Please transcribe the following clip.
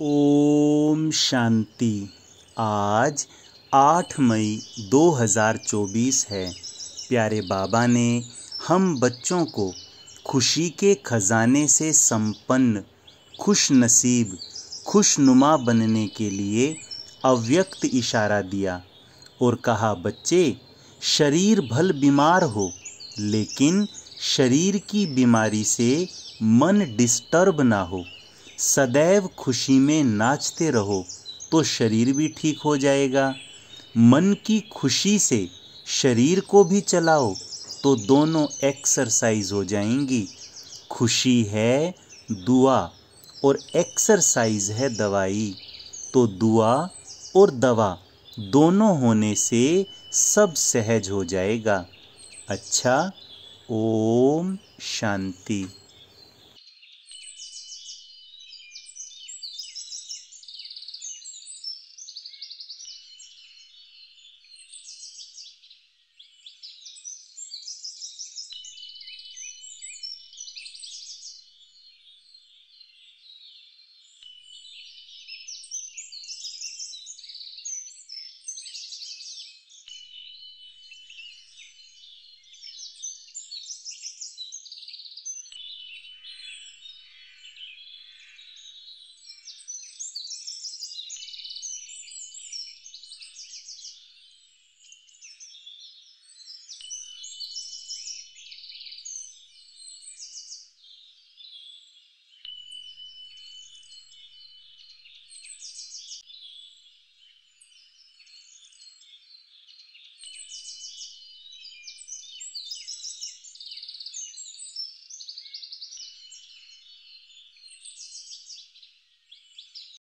ओम शांति आज 8 मई 2024 है प्यारे बाबा ने हम बच्चों को खुशी के खजाने से संपन्न खुश नसीब खुशनुमा बनने के लिए अव्यक्त इशारा दिया और कहा बच्चे शरीर भल बीमार हो लेकिन शरीर की बीमारी से मन डिस्टर्ब ना हो सदैव खुशी में नाचते रहो तो शरीर भी ठीक हो जाएगा मन की खुशी से शरीर को भी चलाओ तो दोनों एक्सरसाइज हो जाएंगी खुशी है दुआ और एक्सरसाइज है दवाई तो दुआ और दवा दोनों होने से सब सहज हो जाएगा अच्छा ओम शांति